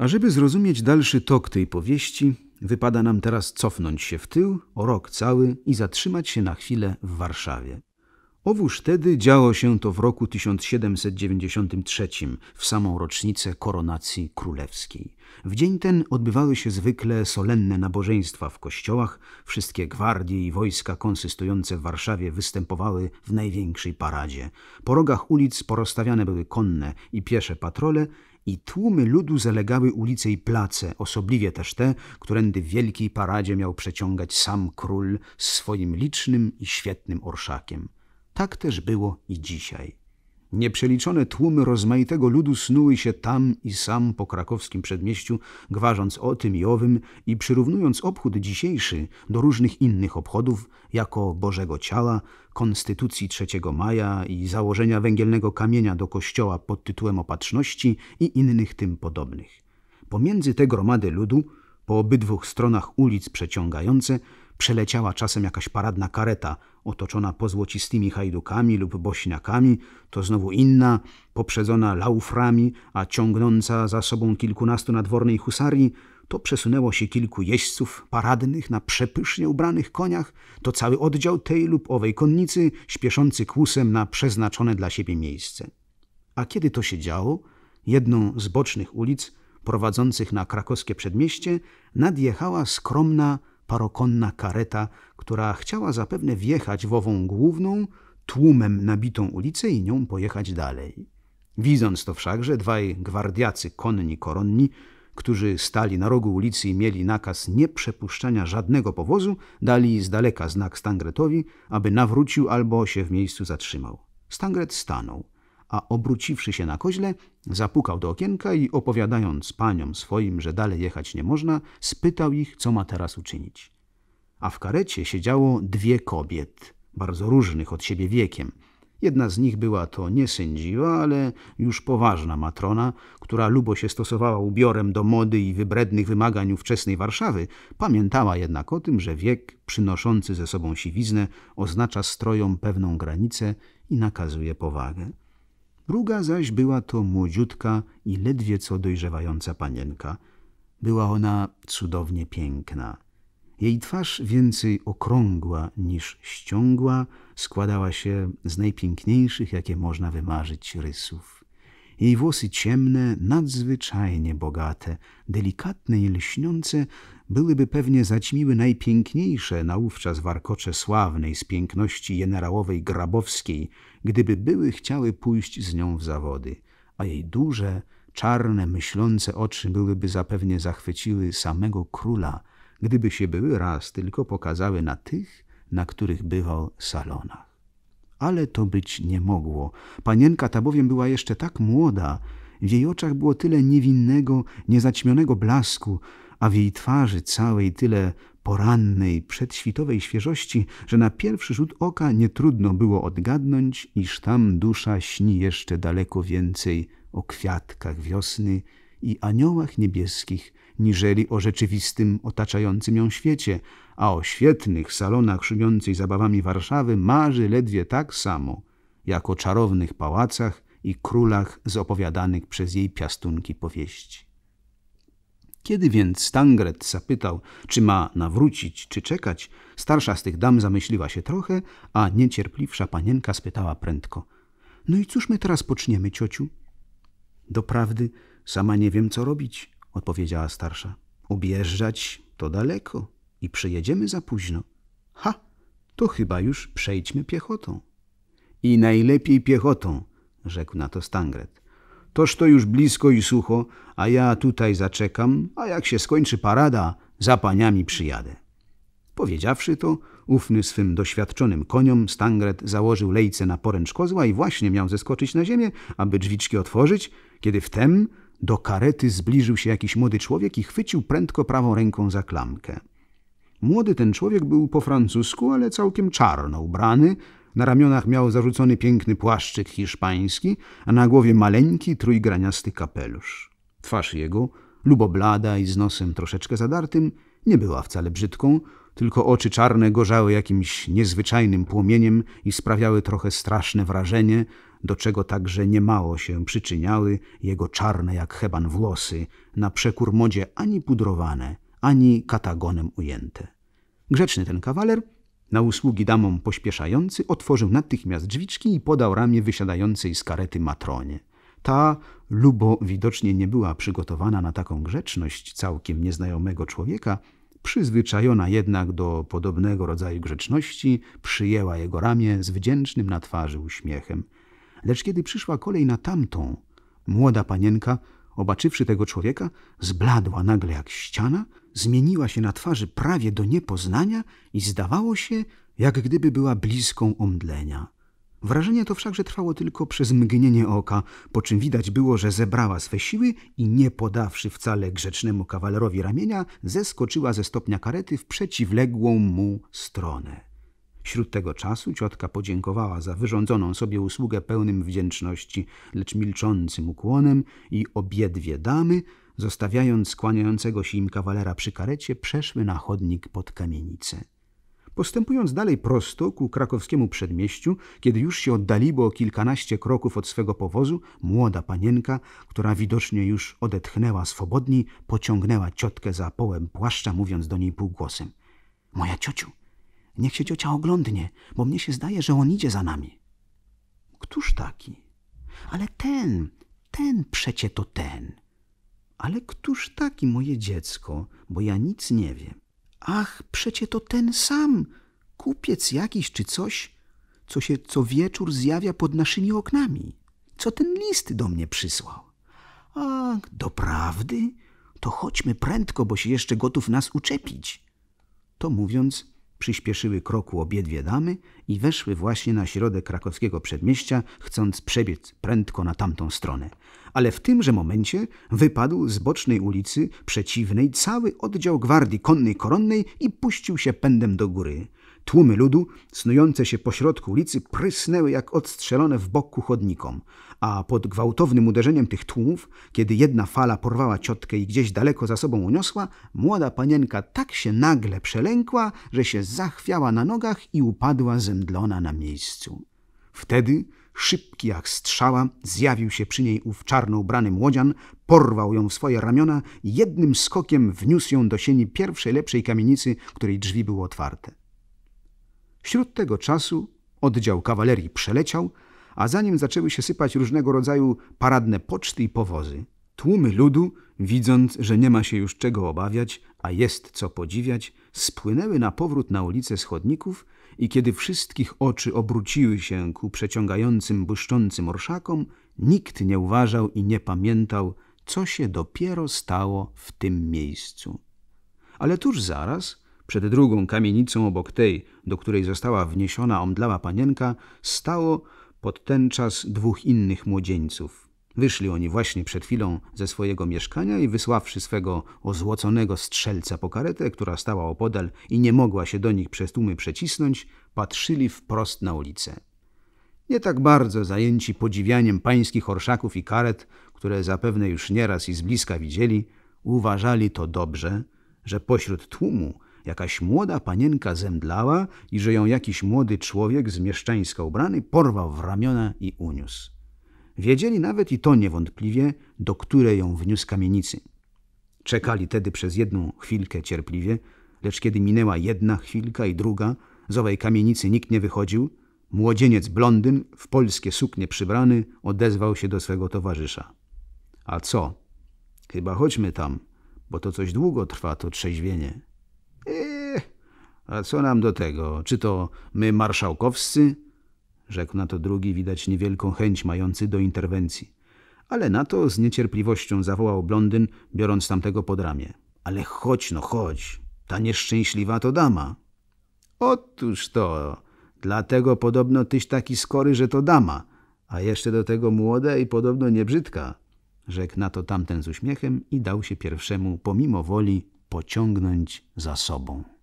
A żeby zrozumieć dalszy tok tej powieści, wypada nam teraz cofnąć się w tył o rok cały i zatrzymać się na chwilę w Warszawie. Owóż tedy działo się to w roku 1793, w samą rocznicę koronacji królewskiej. W dzień ten odbywały się zwykle solenne nabożeństwa w kościołach, wszystkie gwardie i wojska konsystujące w Warszawie występowały w największej paradzie. Po rogach ulic porozstawiane były konne i piesze patrole i tłumy ludu zalegały ulice i place, osobliwie też te, którędy w wielkiej paradzie miał przeciągać sam król z swoim licznym i świetnym orszakiem. Tak też było i dzisiaj. Nieprzeliczone tłumy rozmaitego ludu snuły się tam i sam po krakowskim przedmieściu, gwarząc o tym i owym i przyrównując obchód dzisiejszy do różnych innych obchodów, jako Bożego Ciała, Konstytucji 3 maja i założenia węgielnego kamienia do kościoła pod tytułem Opatrzności i innych tym podobnych. Pomiędzy te gromady ludu, po obydwu stronach ulic przeciągające, przeleciała czasem jakaś paradna kareta otoczona pozłocistymi hajdukami lub bośniakami, to znowu inna, poprzedzona lauframi, a ciągnąca za sobą kilkunastu nadwornej husarii, to przesunęło się kilku jeźdźców paradnych na przepysznie ubranych koniach, to cały oddział tej lub owej konnicy śpieszący kłusem na przeznaczone dla siebie miejsce. A kiedy to się działo, jedną z bocznych ulic prowadzących na krakowskie przedmieście nadjechała skromna, parokonna kareta, która chciała zapewne wjechać w ową główną, tłumem nabitą ulicę i nią pojechać dalej. Widząc to wszakże, dwaj gwardiacy konni koronni, którzy stali na rogu ulicy i mieli nakaz nie żadnego powozu, dali z daleka znak Stangretowi, aby nawrócił albo się w miejscu zatrzymał. Stangret stanął a obróciwszy się na koźle, zapukał do okienka i opowiadając paniom swoim, że dalej jechać nie można, spytał ich, co ma teraz uczynić. A w karecie siedziało dwie kobiet, bardzo różnych od siebie wiekiem. Jedna z nich była to nie sędziwa, ale już poważna matrona, która lubo się stosowała ubiorem do mody i wybrednych wymagań ówczesnej Warszawy, pamiętała jednak o tym, że wiek przynoszący ze sobą siwiznę oznacza strojom pewną granicę i nakazuje powagę. Druga zaś była to młodziutka i ledwie co dojrzewająca panienka. Była ona cudownie piękna. Jej twarz więcej okrągła niż ściągła składała się z najpiękniejszych, jakie można wymarzyć rysów. Jej włosy ciemne, nadzwyczajnie bogate, delikatne i lśniące, byłyby pewnie zaćmiły najpiękniejsze naówczas warkocze sławnej z piękności jenerałowej Grabowskiej, gdyby były chciały pójść z nią w zawody, a jej duże, czarne, myślące oczy byłyby zapewnie zachwyciły samego króla, gdyby się były raz tylko pokazały na tych, na których bywał salonach. Ale to być nie mogło. Panienka ta bowiem była jeszcze tak młoda, w jej oczach było tyle niewinnego, niezaćmionego blasku, a w jej twarzy całej tyle porannej, przedświtowej świeżości, że na pierwszy rzut oka nietrudno było odgadnąć, iż tam dusza śni jeszcze daleko więcej o kwiatkach wiosny i aniołach niebieskich, niżeli o rzeczywistym otaczającym ją świecie, a o świetnych salonach szumiącej zabawami Warszawy marzy ledwie tak samo, jak o czarownych pałacach i królach z opowiadanych przez jej piastunki powieści. Kiedy więc Stangret zapytał, czy ma nawrócić, czy czekać, starsza z tych dam zamyśliła się trochę, a niecierpliwsza panienka spytała prędko. No i cóż my teraz poczniemy, ciociu? Doprawdy, sama nie wiem, co robić, odpowiedziała starsza. Objeżdżać to daleko i przyjedziemy za późno. Ha, to chyba już przejdźmy piechotą. I najlepiej piechotą, rzekł na to Stangret. Toż to już blisko i sucho, a ja tutaj zaczekam, a jak się skończy parada, za paniami przyjadę. Powiedziawszy to, ufny swym doświadczonym koniom, Stangret założył lejce na poręcz kozła i właśnie miał zeskoczyć na ziemię, aby drzwiczki otworzyć, kiedy wtem do karety zbliżył się jakiś młody człowiek i chwycił prędko prawą ręką za klamkę. Młody ten człowiek był po francusku, ale całkiem czarno ubrany, na ramionach miał zarzucony piękny płaszczyk hiszpański, a na głowie maleńki, trójgraniasty kapelusz. Twarz jego, lubo blada i z nosem troszeczkę zadartym, nie była wcale brzydką, tylko oczy czarne gorzały jakimś niezwyczajnym płomieniem i sprawiały trochę straszne wrażenie, do czego także niemało się przyczyniały jego czarne jak heban włosy, na przekór modzie ani pudrowane, ani katagonem ujęte. Grzeczny ten kawaler – na usługi damom pośpieszający otworzył natychmiast drzwiczki i podał ramię wysiadającej z karety matronie. Ta, lubo widocznie nie była przygotowana na taką grzeczność całkiem nieznajomego człowieka, przyzwyczajona jednak do podobnego rodzaju grzeczności, przyjęła jego ramię z wdzięcznym na twarzy uśmiechem. Lecz kiedy przyszła kolej na tamtą, młoda panienka, obaczywszy tego człowieka, zbladła nagle jak ściana, zmieniła się na twarzy prawie do niepoznania i zdawało się, jak gdyby była bliską omdlenia. Wrażenie to wszakże trwało tylko przez mgnienie oka, po czym widać było, że zebrała swe siły i nie podawszy wcale grzecznemu kawalerowi ramienia, zeskoczyła ze stopnia karety w przeciwległą mu stronę. Wśród tego czasu ciotka podziękowała za wyrządzoną sobie usługę pełnym wdzięczności, lecz milczącym ukłonem i obiedwie damy Zostawiając kłaniającego się im kawalera przy karecie, przeszły na chodnik pod kamienicę. Postępując dalej prosto ku krakowskiemu przedmieściu, kiedy już się oddaliło o kilkanaście kroków od swego powozu, młoda panienka, która widocznie już odetchnęła swobodniej, pociągnęła ciotkę za połem płaszcza, mówiąc do niej półgłosem. — Moja ciociu, niech się ciocia oglądnie, bo mnie się zdaje, że on idzie za nami. — Któż taki? — Ale ten, ten przecie to ten. Ale któż taki moje dziecko, bo ja nic nie wiem. Ach, przecie to ten sam, kupiec jakiś czy coś, co się co wieczór zjawia pod naszymi oknami. Co ten list do mnie przysłał? Ach, doprawdy? To chodźmy prędko, bo się jeszcze gotów nas uczepić. To mówiąc, Przyspieszyły kroku obiedwie damy i weszły właśnie na środek krakowskiego przedmieścia, chcąc przebiec prędko na tamtą stronę. Ale w tymże momencie wypadł z bocznej ulicy przeciwnej cały oddział gwardii konnej koronnej i puścił się pędem do góry. Tłumy ludu, snujące się pośrodku ulicy, prysnęły jak odstrzelone w boku chodnikom, a pod gwałtownym uderzeniem tych tłumów, kiedy jedna fala porwała ciotkę i gdzieś daleko za sobą uniosła, młoda panienka tak się nagle przelękła, że się zachwiała na nogach i upadła zemdlona na miejscu. Wtedy szybki jak strzała, zjawił się przy niej ów czarno ubrany młodzian, porwał ją w swoje ramiona i jednym skokiem wniósł ją do sieni pierwszej lepszej kamienicy, której drzwi były otwarte. Wśród tego czasu oddział kawalerii przeleciał, a zanim zaczęły się sypać różnego rodzaju paradne poczty i powozy, tłumy ludu, widząc, że nie ma się już czego obawiać, a jest co podziwiać, spłynęły na powrót na ulice schodników i kiedy wszystkich oczy obróciły się ku przeciągającym, błyszczącym orszakom, nikt nie uważał i nie pamiętał, co się dopiero stało w tym miejscu. Ale tuż zaraz przed drugą kamienicą obok tej, do której została wniesiona omdlała panienka, stało pod ten czas dwóch innych młodzieńców. Wyszli oni właśnie przed chwilą ze swojego mieszkania i wysławszy swego ozłoconego strzelca po karetę, która stała opodal i nie mogła się do nich przez tłumy przecisnąć, patrzyli wprost na ulicę. Nie tak bardzo zajęci podziwianiem pańskich orszaków i karet, które zapewne już nieraz i z bliska widzieli, uważali to dobrze, że pośród tłumu Jakaś młoda panienka zemdlała i że ją jakiś młody człowiek z mieszczańska ubrany porwał w ramiona i uniósł. Wiedzieli nawet i to niewątpliwie, do której ją wniósł kamienicy. Czekali tedy przez jedną chwilkę cierpliwie, lecz kiedy minęła jedna chwilka i druga, z owej kamienicy nikt nie wychodził, młodzieniec blondyn, w polskie suknie przybrany, odezwał się do swego towarzysza. A co? Chyba chodźmy tam, bo to coś długo trwa to trzeźwienie. A co nam do tego? Czy to my marszałkowscy? Rzekł na to drugi, widać niewielką chęć mający do interwencji. Ale na to z niecierpliwością zawołał blondyn, biorąc tamtego pod ramię. Ale chodź no, chodź. Ta nieszczęśliwa to dama. Otóż to. Dlatego podobno tyś taki skory, że to dama. A jeszcze do tego młoda i podobno niebrzydka. Rzekł na to tamten z uśmiechem i dał się pierwszemu, pomimo woli, pociągnąć za sobą.